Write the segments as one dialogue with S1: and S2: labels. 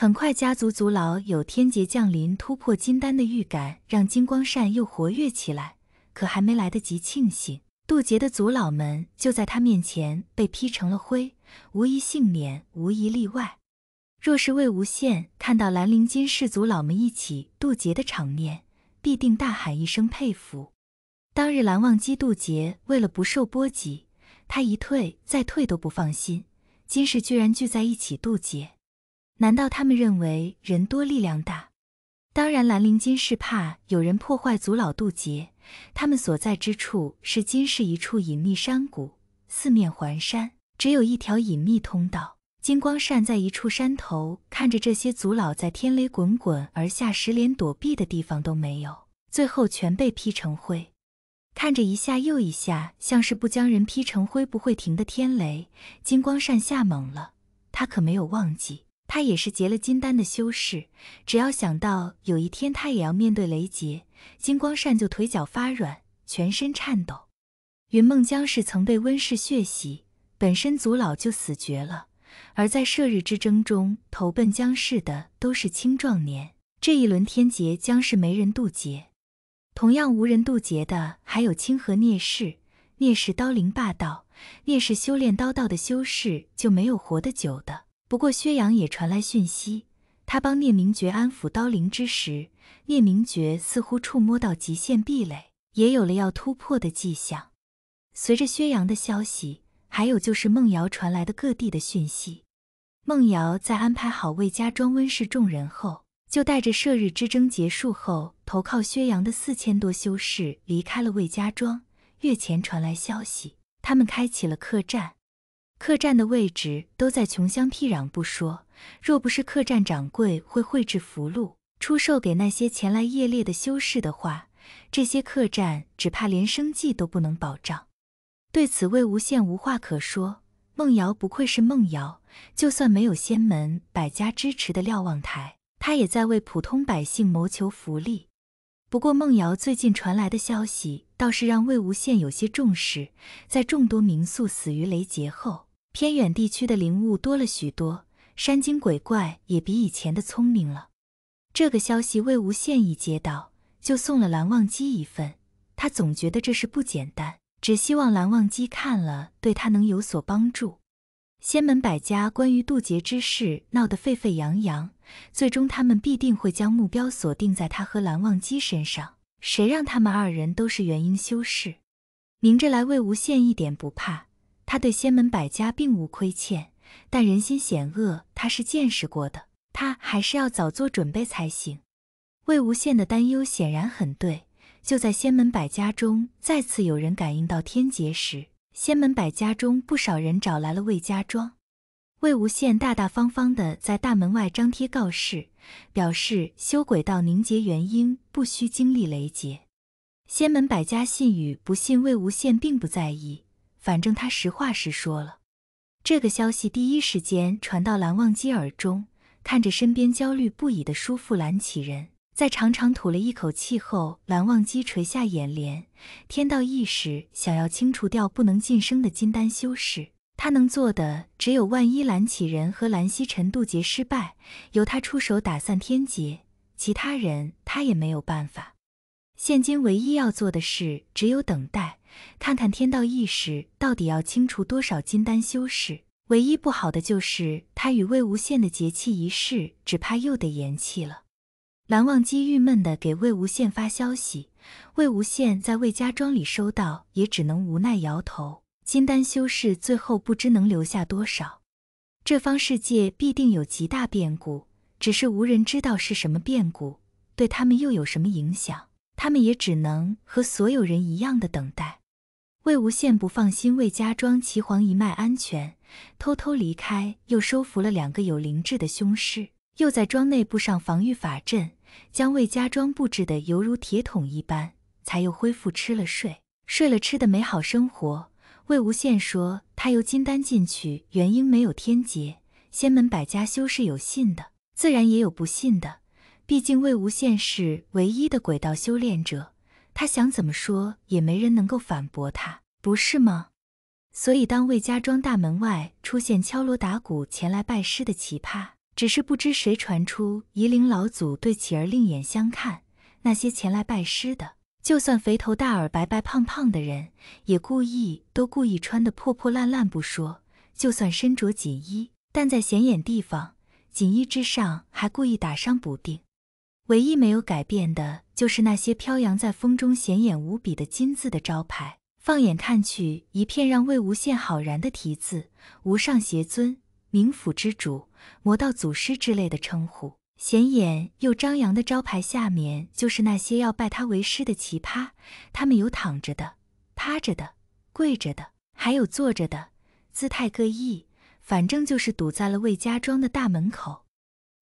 S1: 很快，家族族老有天劫降临、突破金丹的预感，让金光善又活跃起来。可还没来得及庆幸渡劫的族老们，就在他面前被劈成了灰，无一幸免，无一例外。若是魏无羡看到兰陵金氏族老们一起渡劫的场面，必定大喊一声佩服。当日蓝忘机渡劫，为了不受波及，他一退再退都不放心。今世居然聚在一起渡劫。难道他们认为人多力量大？当然，兰陵金是怕有人破坏族老渡劫。他们所在之处是金氏一处隐秘山谷，四面环山，只有一条隐秘通道。金光善在一处山头看着这些族老在天雷滚滚而下时，连躲避的地方都没有，最后全被劈成灰。看着一下又一下，像是不将人劈成灰不会停的天雷，金光善吓懵了。他可没有忘记。他也是结了金丹的修士，只要想到有一天他也要面对雷劫，金光善就腿脚发软，全身颤抖。云梦江氏曾被温氏血洗，本身族老就死绝了，而在射日之争中投奔江氏的都是青壮年，这一轮天劫，江氏没人渡劫。同样无人渡劫的还有清河聂氏，聂氏刀灵霸道，聂氏修炼刀道的修士就没有活得久的。不过，薛洋也传来讯息，他帮聂明觉安抚刀灵之时，聂明觉似乎触摸到极限壁垒，也有了要突破的迹象。随着薛洋的消息，还有就是孟瑶传来的各地的讯息。孟瑶在安排好魏家庄温氏众人后，就带着射日之争结束后投靠薛洋的四千多修士离开了魏家庄。月前传来消息，他们开启了客栈。客栈的位置都在穷乡僻壤，不说，若不是客栈掌柜会绘制符箓出售给那些前来夜猎的修士的话，这些客栈只怕连生计都不能保障。对此，魏无羡无话可说。孟瑶不愧是孟瑶，就算没有仙门百家支持的瞭望台，他也在为普通百姓谋求福利。不过，孟瑶最近传来的消息倒是让魏无羡有些重视。在众多民宿死于雷劫后，偏远地区的灵物多了许多，山精鬼怪也比以前的聪明了。这个消息魏无羡一接到，就送了蓝忘机一份。他总觉得这事不简单，只希望蓝忘机看了对他能有所帮助。仙门百家关于渡劫之事闹得沸沸扬扬，最终他们必定会将目标锁定在他和蓝忘机身上。谁让他们二人都是元婴修士，明着来魏无羡一点不怕。他对仙门百家并无亏欠，但人心险恶，他是见识过的。他还是要早做准备才行。魏无羡的担忧显然很对。就在仙门百家中再次有人感应到天劫时，仙门百家中不少人找来了魏家庄。魏无羡大大方方地在大门外张贴告示，表示修鬼道凝结元婴不需经历雷劫。仙门百家信与不信，魏无羡并不在意。反正他实话实说了，这个消息第一时间传到蓝忘机耳中。看着身边焦虑不已的叔父蓝启仁，在长长吐了一口气后，蓝忘机垂下眼帘。天道意识想要清除掉不能晋升的金丹修士，他能做的只有万一蓝启仁和蓝曦臣渡劫失败，由他出手打散天劫，其他人他也没有办法。现今唯一要做的事，只有等待，看看天道意识到底要清除多少金丹修士。唯一不好的就是他与魏无羡的结契仪式，只怕又得延期了。蓝忘机郁闷地给魏无羡发消息，魏无羡在魏家庄里收到，也只能无奈摇头。金丹修士最后不知能留下多少，这方世界必定有极大变故，只是无人知道是什么变故，对他们又有什么影响。他们也只能和所有人一样的等待。魏无羡不放心魏家庄祁黄一脉安全，偷偷离开，又收服了两个有灵智的凶尸，又在庄内布上防御法阵，将魏家庄布置的犹如铁桶一般，才又恢复吃了睡，睡了吃的美好生活。魏无羡说：“他由金丹进去，元婴没有天劫，仙门百家修士有信的，自然也有不信的。”毕竟魏无羡是唯一的鬼道修炼者，他想怎么说也没人能够反驳他，不是吗？所以当魏家庄大门外出现敲锣打鼓前来拜师的奇葩，只是不知谁传出夷陵老祖对乞儿另眼相看。那些前来拜师的，就算肥头大耳、白白胖胖的人，也故意都故意穿得破破烂烂不说，就算身着锦衣，但在显眼地方，锦衣之上还故意打上补丁。唯一没有改变的，就是那些飘扬在风中显眼无比的金字的招牌。放眼看去，一片让魏无羡好然的题字：无上邪尊、冥府之主、魔道祖师之类的称呼。显眼又张扬的招牌下面，就是那些要拜他为师的奇葩。他们有躺着的、趴着的、跪着的，还有坐着的，姿态各异。反正就是堵在了魏家庄的大门口。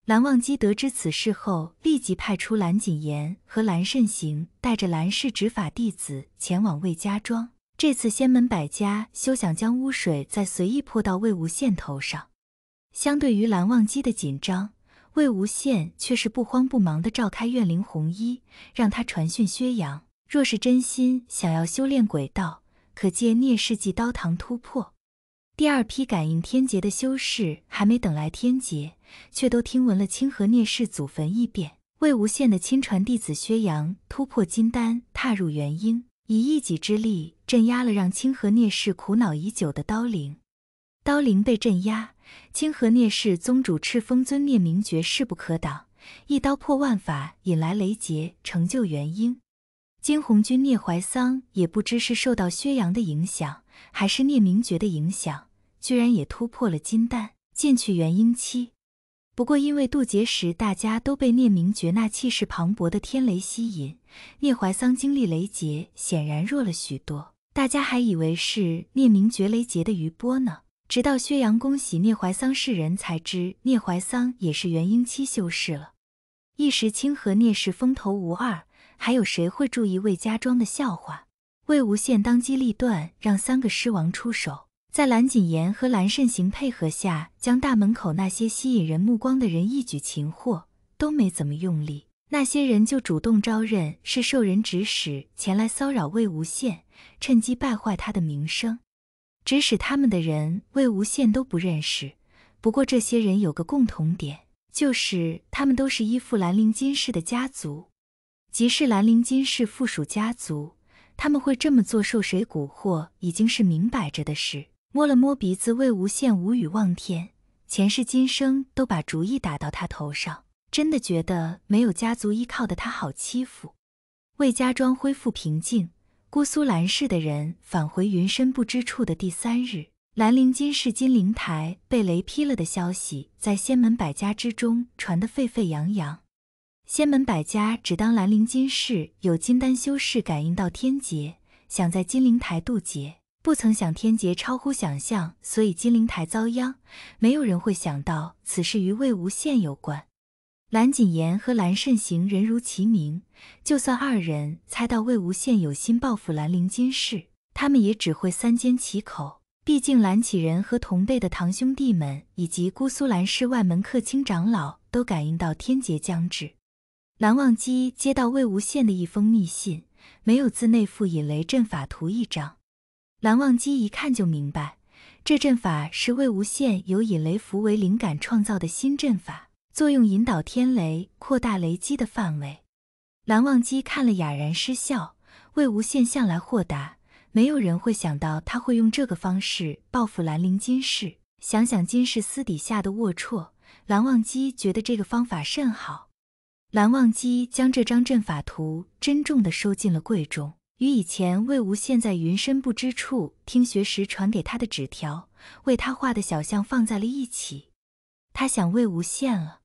S1: 蓝忘机得知此事后，立即派出蓝谨言和蓝慎行，带着蓝氏执法弟子前往魏家庄。这次仙门百家休想将污水再随意泼到魏无羡头上。相对于蓝忘机的紧张，魏无羡却是不慌不忙地召开怨灵红衣，让他传讯薛洋。若是真心想要修炼鬼道，可借聂世级刀堂突破。第二批感应天劫的修士还没等来天劫，却都听闻了清河聂氏祖坟异变。魏无羡的亲传弟子薛洋突破金丹，踏入元婴，以一己之力镇压了让清河聂氏苦恼已久的刀灵。刀灵被镇压，清河聂氏宗主赤峰尊聂明觉势不可挡，一刀破万法，引来雷劫，成就元婴。金红军聂怀桑也不知是受到薛洋的影响，还是聂明觉的影响。居然也突破了金丹，进去元婴期。不过因为渡劫时大家都被聂明觉那气势磅礴的天雷吸引，聂怀桑经历雷劫显然弱了许多。大家还以为是聂明觉雷劫的余波呢，直到薛洋恭喜聂怀桑世人才知聂怀桑也是元婴期修士了。一时清河聂氏风头无二，还有谁会注意魏家庄的笑话？魏无羡当机立断，让三个狮王出手。在蓝谨言和蓝慎行配合下，将大门口那些吸引人目光的人一举擒获，都没怎么用力，那些人就主动招认是受人指使前来骚扰魏无羡，趁机败坏他的名声。指使他们的人，魏无羡都不认识。不过这些人有个共同点，就是他们都是依附兰陵金氏的家族，即是兰陵金氏附属家族。他们会这么做，受谁蛊惑已经是明摆着的事。摸了摸鼻子，魏无羡无语望天，前世今生都把主意打到他头上，真的觉得没有家族依靠的他好欺负。魏家庄恢复平静，姑苏蓝氏的人返回云深不知处的第三日，兰陵金氏金陵台被雷劈了的消息在仙门百家之中传得沸沸扬扬。仙门百家只当兰陵金氏有金丹修士感应到天劫，想在金陵台渡劫。不曾想天劫超乎想象，所以金陵台遭殃。没有人会想到此事与魏无羡有关。蓝谨言和蓝慎行人如其名，就算二人猜到魏无羡有心报复兰陵金氏，他们也只会三缄其口。毕竟蓝启人和同辈的堂兄弟们，以及姑苏蓝氏外门客卿长老，都感应到天劫将至。蓝忘机接到魏无羡的一封密信，没有字内附引雷阵法图一张。蓝忘机一看就明白，这阵法是魏无羡由引雷符为灵感创造的新阵法，作用引导天雷扩大雷击的范围。蓝忘机看了哑然失笑。魏无羡向来豁达，没有人会想到他会用这个方式报复兰陵金氏。想想金氏私底下的龌龊，蓝忘机觉得这个方法甚好。蓝忘机将这张阵法图珍重的收进了柜中。与以前魏无羡在云深不知处听学时传给他的纸条，为他画的小象放在了一起，他想魏无羡了。